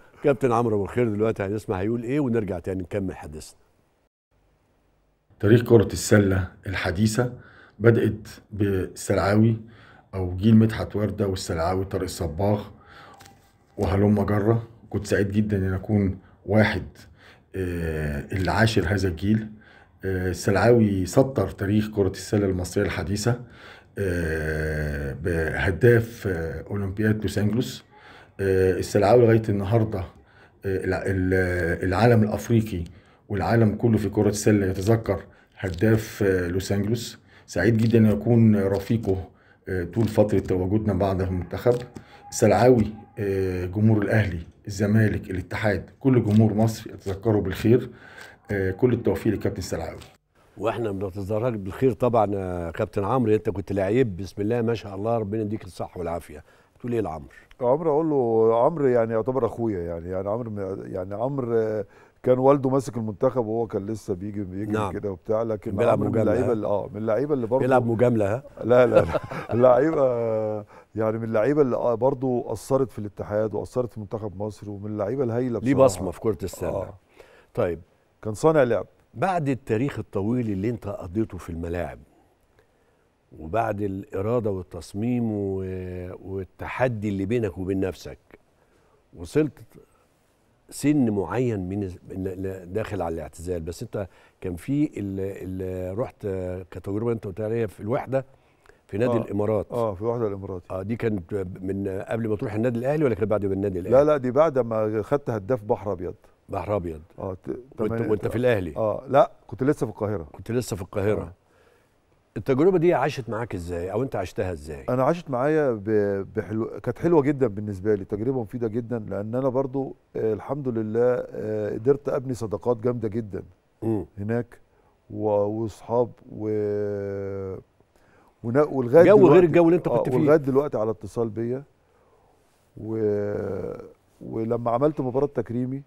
كابتن عمرو ابو الخير دلوقتي هنسمع هيقول ايه ونرجع تاني نكمل حديثنا تاريخ كرة السلة الحديثة بدأت بالسلعاوي أو جيل مدحت وردة والسلعاوي طارق الصباغ وهلم جرة كنت سعيد جدا إن أكون واحد آه، اللي عاشر هذا الجيل آه، السلعاوي سطر تاريخ كرة السلة المصرية الحديثة آه، بهداف أولمبياد لوس أنجلوس السلعاوي آه، لغايه النهارده آه، العالم الافريقي والعالم كله في كره السله يتذكر هداف آه، لوس انجلوس سعيد جدا ان يكون رفيقه طول فتره تواجدنا بعد المنتخب السلعاوي جمهور الاهلي الزمالك الاتحاد كل جمهور مصر يتذكره بالخير كل التوفيق لكابتن السلعاوي واحنا بنتذكرك بالخير طبعا يا كابتن عمرو انت كنت لعيب بسم الله ما شاء الله ربنا يديك الصحه والعافيه قلت له ليه لعمرو؟ عمرو اقول له عمرو يعني يعتبر اخويا يعني يعني عمرو يعني عمرو كان والده ماسك المنتخب وهو كان لسه بيجي بيجي نعم. كده وبتاع لكن بيلعب من اللعيبه اللي اه من اللعيبه اللي برضه بيلعب مجامله لا لا لا اللعيبه يعني من اللعيبه اللي آه، برضه اثرت في الاتحاد واثرت في منتخب مصر ومن اللعيبه الهايله ليه بصمه في كره السله آه. طيب كان صانع لعب بعد التاريخ الطويل اللي انت قضيته في الملاعب وبعد الاراده والتصميم والتحدي اللي بينك وبين نفسك وصلت سن معين من داخل على الاعتزال بس انت كان في اللي رحت كتجربه انت قلت عليها في الوحده في نادي آه الامارات اه في الوحده الاماراتي اه دي كانت من قبل ما تروح النادي الاهلي ولا كانت بعد ما النادي الاهلي؟ لا لا دي بعد ما خدت هداف بحر ابيض بحر ابيض اه وانت, وانت في الاهلي اه لا كنت لسه في القاهره كنت لسه في القاهره آه. التجربه دي عاشت معاك ازاي او انت عشتها ازاي انا عاشت معايا بحلو كانت حلوه جدا بالنسبه لي تجربه مفيده جدا لان انا برضو آه، الحمد لله آه، قدرت ابني صداقات جامده جدا هناك واصحاب و ولغايه جو غير الجو اللي انت كنت آه، فيه ولغايه دلوقتي على اتصال بيا و... ولما عملت مباراه تكريمي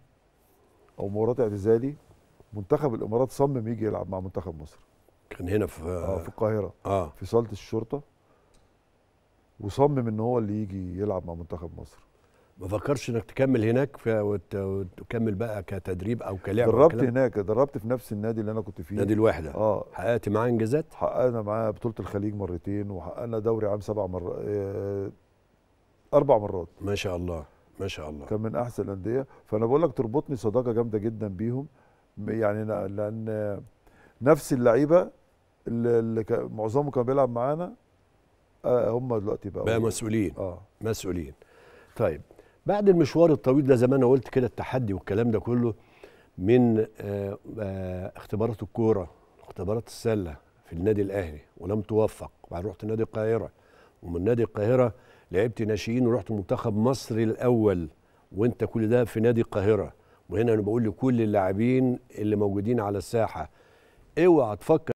او مباراه اعتزالي منتخب الامارات صمم يجي يلعب مع منتخب مصر كان هنا في اه في القاهره اه في صاله الشرطه وصمم ان هو اللي يجي يلعب مع منتخب مصر ما فكرش انك تكمل هناك وتكمل بقى كتدريب او كلاعب دربت هناك دربت في نفس النادي اللي انا كنت فيه نادي الوحده اه حققت معاه انجازات حققنا معاه بطوله الخليج مرتين وحققنا دوري عام سبع مرات آه اربع مرات ما شاء الله ما شاء الله كان من احسن الانديه فانا بقول لك تربطني صداقه جامده جدا بيهم يعني لان نفس اللعيبه اللي معظمهم كان بيلعب معانا آه، هم دلوقتي بقى بقى مسؤولين اه مسؤولين طيب بعد المشوار الطويل ده زي ما انا قلت كده التحدي والكلام ده كله من آه آه اختبارات الكوره اختبارات السله في النادي الاهلي ولم توفق وبعد رحت نادي القاهره ومن نادي القاهره لعبت ناشئين ورحت منتخب مصر الاول وانت كل ده في نادي القاهره وهنا انا بقول لكل اللاعبين اللي موجودين على الساحه اوعى تفكر